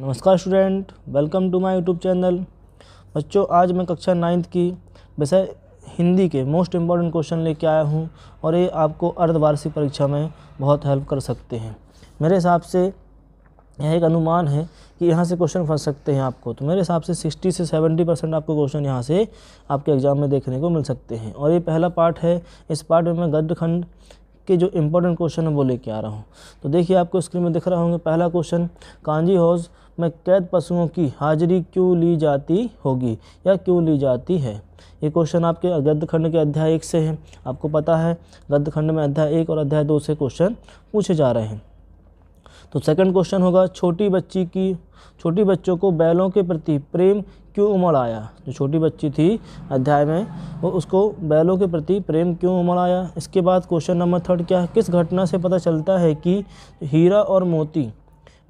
नमस्कार student welcome to my YouTube channel बच्चों आज मैं कक्षा नाइन्थ की विषय हिंदी के मोस्ट इम्पॉर्टेंट क्वेश्चन लेके आया हूँ और ये आपको अर्धवार्षिक परीक्षा में बहुत हेल्प कर सकते हैं मेरे हिसाब से यह एक अनुमान है कि यहाँ से क्वेश्चन फंस सकते हैं आपको तो मेरे हिसाब से सिक्सटी से सेवेंटी परसेंट आपको क्वेश्चन यहाँ से आपके एग्ज़ाम में देखने को मिल सकते हैं और ये पहला पार्ट है इस पार्ट में मैं गद्यखंड के जो इम्पोर्टेंट क्वेश्चन है वो लेके आ रहा हूँ तो देखिए आपको स्क्रीन में दिख रहा होंगे पहला क्वेश्चन कांजी हाउस में कैद पशुओं की हाजिरी क्यों ली जाती होगी या क्यों ली जाती है ये क्वेश्चन आपके गद्य खंड के अध्याय एक से है आपको पता है गद्य खंड में अध्याय एक और अध्याय दो से क्वेश्चन पूछे जा रहे हैं तो सेकंड क्वेश्चन होगा छोटी बच्ची की छोटी बच्चों को बैलों के प्रति प्रेम क्यों उमड़ आया जो छोटी बच्ची थी अध्याय में वो उसको बैलों के प्रति प्रेम क्यों उमड़ आया इसके बाद क्वेश्चन नंबर थर्ड क्या है किस घटना से पता चलता है कि हीरा और मोती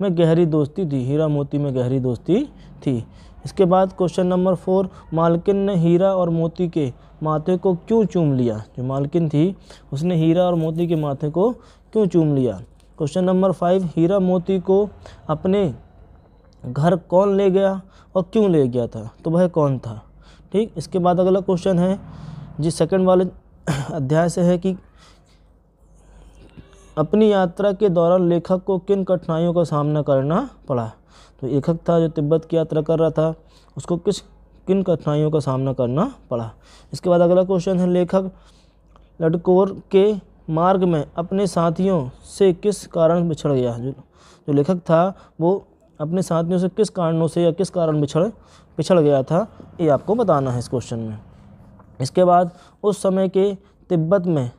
में गहरी दोस्ती थी हीरा मोती में गहरी दोस्ती थी इसके बाद क्वेश्चन नंबर फोर मालकिन ने हीरा और मोती के माथे को क्यों चूम लिया जो मालकिन थी उसने हीरा और मोती के माथे को क्यों चूम लिया क्वेश्चन नंबर फाइव हीरा मोती को अपने घर कौन ले गया और क्यों ले गया था तो वह कौन था ठीक इसके बाद अगला क्वेश्चन है जी सेकंड वाले अध्याय से है कि अपनी यात्रा के दौरान लेखक को किन कठिनाइयों का सामना करना पड़ा तो लेखक था जो तिब्बत की यात्रा कर रहा था उसको किस किन कठिनाइयों का सामना करना पड़ा इसके बाद अगला क्वेश्चन है लेखक लडकोर के मार्ग में अपने साथियों से किस कारण बिछड़ गया जो जो लेखक था वो अपने साथियों से किस कारणों से या किस कारण बिछड़ पिछड़ गया था ये आपको बताना है इस क्वेश्चन में इसके बाद उस समय के तिब्बत में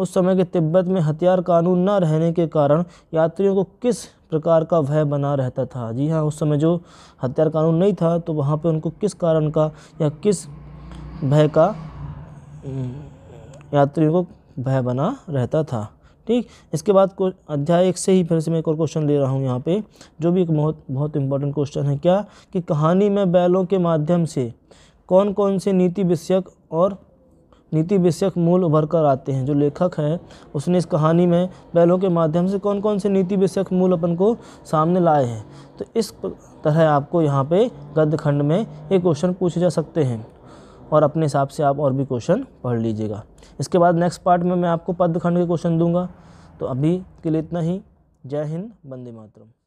उस समय के तिब्बत में हथियार कानून न रहने के कारण यात्रियों को किस प्रकार का भय बना रहता था जी हाँ उस समय जो हथियार कानून नहीं था तो वहाँ पे उनको किस कारण का या किस भय का यात्रियों को भय बना रहता था ठीक इसके बाद को अध्याय एक से ही फिर से मैं एक और क्वेश्चन ले रहा हूँ यहाँ पे जो भी एक बहुत बहुत इंपॉर्टेंट क्वेश्चन है क्या कि कहानी में बैलों के माध्यम से कौन कौन से नीति विषयक और नीति विषयक मूल उभर कर आते हैं जो लेखक हैं उसने इस कहानी में बैलों के माध्यम से कौन कौन से नीति विषयक मूल अपन को सामने लाए हैं तो इस तरह आपको यहाँ पे खंड में ये क्वेश्चन पूछे जा सकते हैं और अपने हिसाब से आप और भी क्वेश्चन पढ़ लीजिएगा इसके बाद नेक्स्ट पार्ट में मैं आपको पद्य खंड के क्वेश्चन दूंगा तो अभी के लिए इतना ही जय हिंद बंदे मातरम